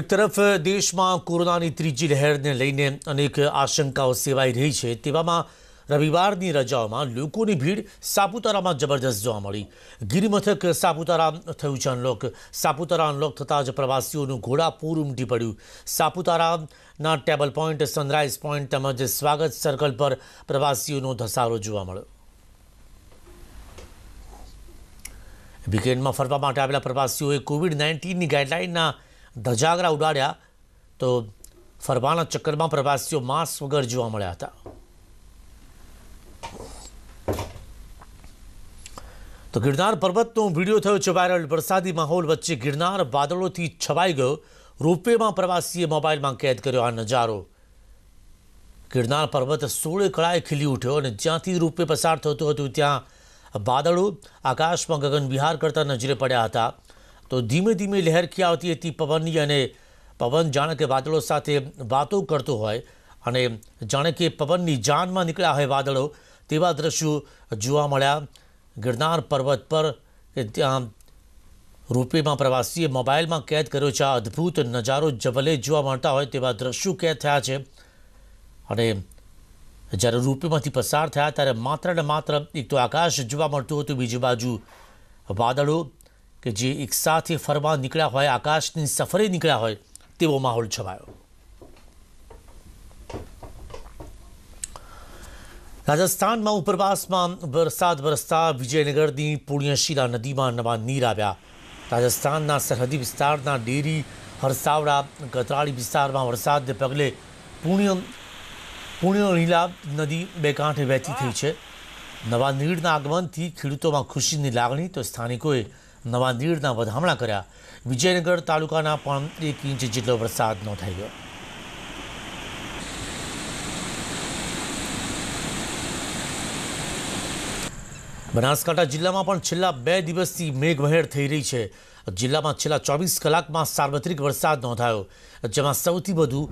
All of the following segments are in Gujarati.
એક તરફ દેશમાં કોરોનાની ત્રીજી લહેરને લઈને અનેક આશંકાઓ સેવાઈ રહી છે તેવામાં રવિવારની રજાઓમાં લોકોની ભીડ સાપુતારામાં જબરદસ્ત જોવા મળી ગિરિમથક સાપુતારા થયું છે અનલોક સાપુતારા અનલોક થતાં જ પ્રવાસીઓનું ઘોડા પૂર ઉમટી પડ્યું સાપુતારાના ટેબલ પોઈન્ટ સનરાઈઝ પોઈન્ટ તેમજ સ્વાગત સર્કલ પર પ્રવાસીઓનો ધસારો જોવા મળ્યો વીકેન્ડમાં ફરવા માટે આવેલા પ્રવાસીઓએ કોવિડ નાઇન્ટીનની ગાઈડલાઇનના ધજાગરા ઉડાડ્યા તો ફરવાના ચક્કરમાં પ્રવાસીઓ માસ વગર જોવા મળ્યા હતા તો ગિરનાર પર્વતનો વિડીયો થયો છે વાયરલ વરસાદી માહોલ વચ્ચે ગિરનાર વાદળોથી છવાઈ ગયો રૂપેમાં પ્રવાસીએ મોબાઈલમાં કેદ કર્યો આ નજારો ગિરનાર પર્વત સોળે કળાએ ખીલી ઉઠ્યો અને જ્યાંથી રૂપે પસાર થતું હતું ત્યાં વાદળો આકાશમાં ગગન વિહાર કરતા નજરે પડ્યા હતા તો ધીમે ધીમે લહેરખી આવતી હતી પવનની અને પવન જાણે કે વાદળો સાથે વાતો કરતો હોય અને જાણે કે પવનની જાનમાં નીકળ્યા હોય વાદળો તેવા દ્રશ્યો જોવા મળ્યા ગિરનાર પર્વત પર કે ત્યાં રૂપેમાં પ્રવાસીએ મોબાઈલમાં કેદ કર્યો છે આ અદ્ભુત નજારો જબલે જોવા મળતા હોય તેવા દ્રશ્યો કેદ થયા છે અને જ્યારે રૂપેમાંથી પસાર થયા ત્યારે માત્ર ને માત્ર એક તો આકાશ જોવા મળતું હતું બીજી બાજુ વાદળો કે જે એકસાથે ફરવા નીકળ્યા હોય આકાશની સફરે નીકળ્યા હોય તેવો માહોલ છવાયો રાજસ્થાનમાં ઉપરવાસમાં વરસાદ વરસતા વિજયનગરની પુણ્યશીલા નદીમાં નવા નીર આવ્યા રાજસ્થાનના સરહદી વિસ્તારના ડેરી હરસાવડા ગતરાળી વિસ્તારમાં વરસાદને પગલે પુણ્ય પુણ્યલીલા નદી બે કાંઠે વહેતી થઈ છે નવા નીરના આગમનથી ખેડૂતોમાં ખુશીની લાગણી તો સ્થાનિકોએ નવા નીરના વધામણા કર્યા વિજયનગર તાલુકાના પણ એક ઇંચ જેટલો વરસાદ નોંધાયો બનાસકાંઠા જિલ્લામાં પણ છેલ્લા બે દિવસથી મેઘમહેર થઈ રહી છે જિલ્લામાં છેલ્લા ચોવીસ કલાકમાં સાર્વત્રિક વરસાદ નોંધાયો જેમાં સૌથી વધુ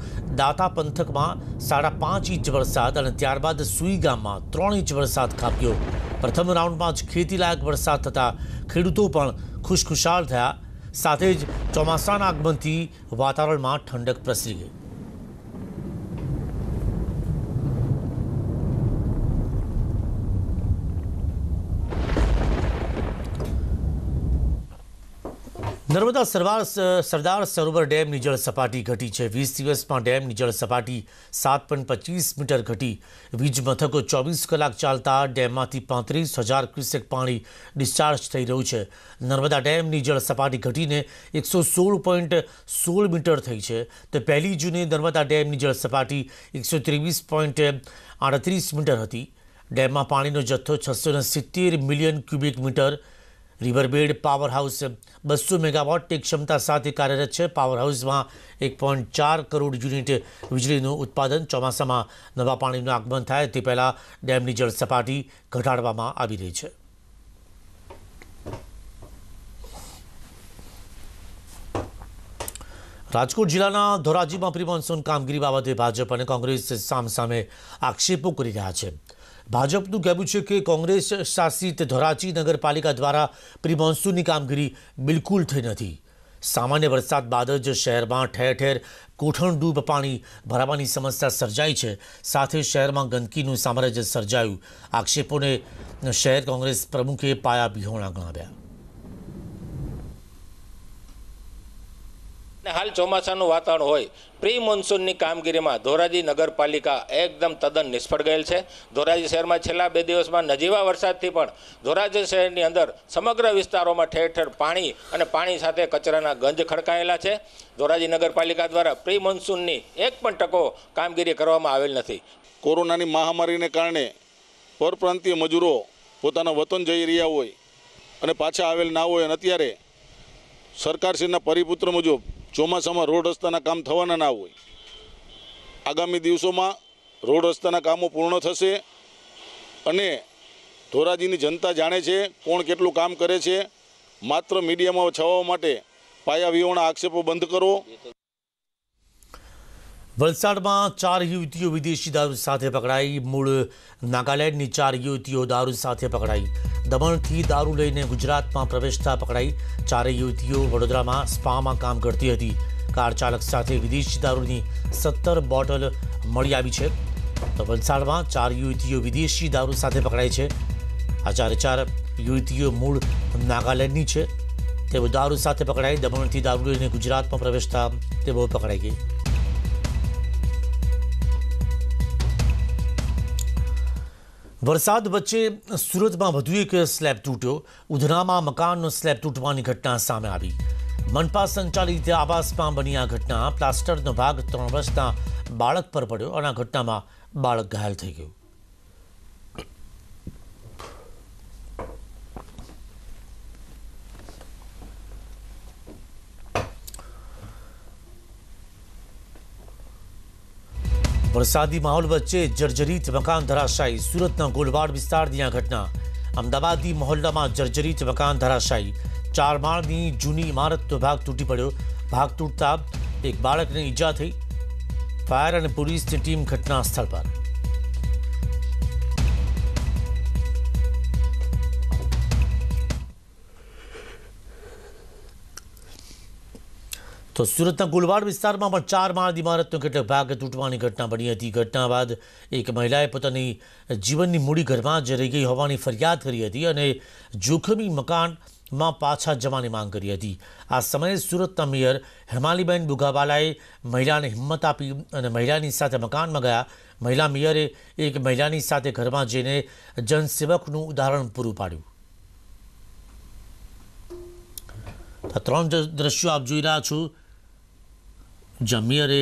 દાતા પંથકમાં સાડા પાંચ ઇંચ વરસાદ અને ત્યારબાદ સુઈ ગામમાં ત્રણ ઇંચ વરસાદ ખાપ્યો પ્રથમ રાઉન્ડમાં જ ખેતીલાયક વરસાદ થતાં ખેડૂતો પણ ખુશખુશાલ થયા સાથે જ ચોમાસાના આગમનથી વાતાવરણમાં ઠંડક પ્રસરી ગઈ નર્મદા સરવાર સરદાર સરોવર ડેમની જળ સપાટી ઘટી છે વીસ દિવસમાં ડેમની જળ સપાટી સાત પોઈન્ટ પચીસ મીટર ઘટી વીજ મથકો ચોવીસ કલાક ચાલતા ડેમમાંથી પાંત્રીસ હજાર ક્યુસેક પાણી ડિસ્ચાર્જ થઈ રહ્યું છે નર્મદા ડેમની જળ સપાટી ઘટીને એકસો સોળ પોઈન્ટ સોળ મીટર થઈ છે તો પહેલી જૂને નર્મદા ડેમની જળ સપાટી એકસો ત્રેવીસ પોઈન્ટ આડત્રીસ મીટર હતી ડેમમાં પાણીનો જથ્થો છસો સિત્તેર million cubic metre riverbed power house બસો મેગાવોટની ક્ષમતા સાથે કાર્યરત છે પાવર હાઉસમાં એક પોઈન્ટ ચાર કરોડ યુનિટ વીજળીનું ઉત્પાદન ચોમાસામાં નવા પાણીનું આગમન થાય તે પહેલાં ડેમની જળ સપાટી ઘટાડવામાં આવી રહી છે રાજકોટ જિલ્લાના ધોરાજીમાં પ્રી કામગીરી બાબતે ભાજપ અને કોંગ્રેસ સામસામે આક્ષેપો કરી રહ્યા છે ભાજપનું કહેવું છે કે કોંગ્રેસ શાસિત ધોરાજી નગરપાલિકા દ્વારા પ્રી કામગીરી બિલકુલ થઈ નથી સામાન્ય વરસાદ બાદ જ શહેરમાં ઠેર ઠેર કોઠણડૂબ પાણી ભરાવાની સમસ્યા સર્જાઈ છે સાથે શહેરમાં ગંદકીનું સામ્રાજ્ય સર્જાયું આક્ષેપોને શહેર કોંગ્રેસ પ્રમુખે પાયા વિહોણા ગણાવ્યા ને હાલ ચોમાસાનું વાતાવરણ હોય પ્રી મોન્સૂનની કામગીરીમાં ધોરાજી નગરપાલિકા એકદમ તદ્દન નિષ્ફળ ગયેલ છે ધોરાજી શહેરમાં છેલ્લા બે દિવસમાં નજીવા વરસાદથી પણ ધોરાજી શહેરની અંદર સમગ્ર વિસ્તારોમાં ઠેર ઠેર પાણી અને પાણી સાથે કચરાના ગંજ ખડકાયેલા છે ધોરાજી નગરપાલિકા દ્વારા પ્રી મોન્સૂનની એક પણ ટકો કામગીરી કરવામાં આવેલ નથી કોરોનાની મહામારીને કારણે પરપ્રાંતીય મજૂરો પોતાના વતન જઈ રહ્યા હોય અને પાછા આવેલ ના હોય અને અત્યારે સરકારશ્રીના પરિપુત્ર મુજબ ચોમાસામાં રોડ રસ્તાના કામ થવાના ના હોય આગામી દિવસોમાં રોડ રસ્તાના કામો પૂર્ણ થશે અને ધોરાજીની જનતા જાણે છે કોણ કેટલું કામ કરે છે માત્ર મીડિયામાં છાવવા માટે પાયા વિહોણા આક્ષેપો બંધ કરો વલસાડમાં ચાર યુવતીઓ વિદેશી દારૂ સાથે પકડાઈ મૂળ નાગાલેન્ડની ચાર યુવતીઓ દારૂ સાથે પકડાઈ દમણથી દારૂ લઈને ગુજરાતમાં પ્રવેશતા પકડાઈ ચારેય યુવતીઓ વડોદરામાં સ્પામાં કામ કરતી હતી કાર ચાલક સાથે વિદેશી દારૂની સત્તર બોટલ મળી આવી છે તો વલસાડમાં ચાર યુવતીઓ વિદેશી દારૂ સાથે પકડાઈ છે આ ચારે ચાર યુવતીઓ મૂળ નાગાલેન્ડની છે તેઓ દારૂ સાથે પકડાઈ દમણથી દારૂ લઈને ગુજરાતમાં પ્રવેશતા તેઓ પકડાઈ ગઈ વરસાદ વચ્ચે સુરતમાં વધુ એક સ્લેબ તૂટ્યો ઉધનામાં મકાનનો સ્લેબ તૂટવાની ઘટના સામે આવી મનપા સંચાલિત આવાસમાં બની આ ઘટના પ્લાસ્ટરનો ભાગ ત્રણ વર્ષના બાળક પર પડ્યો અને આ ઘટનામાં બાળક ઘાયલ થઈ ગયું વરસાદી માહોલ વચ્ચે જર્જરિત મકાન ધરાશાયી સુરતના ગોલવાડ વિસ્તારની આ ઘટના અમદાવાદી મહોલ્લામાં જર્જરિત મકાન ધરાશાયી ચાર માળની જૂની ઇમારતનો ભાગ તૂટી પડ્યો ભાગ તૂટતા એક બાળકને ઈજા થઈ ફાયર અને પોલીસની ટીમ ઘટના સ્થળ પર તો સુરતના ગુલવાડ વિસ્તારમાં પણ ચાર માળ ઇમારતનો કેટલો ભાગ તૂટવાની ઘટના બની હતી ઘટના બાદ એક મહિલાએ પોતાની જીવનની મૂડી ઘરમાં જ રહી ગઈ હોવાની ફરિયાદ કરી હતી અને જોખમી મકાનમાં પાછા જવાની માંગ કરી હતી આ સમયે સુરતના મેયર હેમાલીબેન બુગાવાલાએ મહિલાને હિંમત આપી અને મહિલાની સાથે મકાનમાં ગયા મહિલા મેયરે એક મહિલાની સાથે ઘરમાં જઈને જનસેવકનું ઉદાહરણ પૂરું પાડ્યું ત્રણ દ્રશ્યો આપ જોઈ રહ્યા છું જામિયરે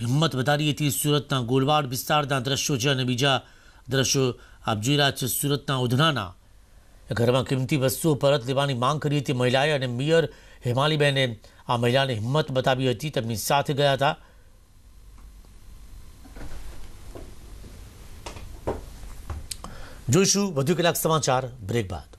હિંમત વધારી હતી સુરતના ગોલવાડ વિસ્તારના દ્રશ્યો છે અને બીજા દ્રશ્યો આપ જોઈ રહ્યા છે સુરતના ઉધનાના ઘરમાં કિંમતી વસ્તુઓ પરત લેવાની માંગ કરી હતી મહિલાએ અને મિયર હેમાલીબેને આ મહિલાને હિંમત બતાવી હતી તેમની સાથે ગયા હતા જોઈશું વધુ કેટલાક સમાચાર બ્રેક બાદ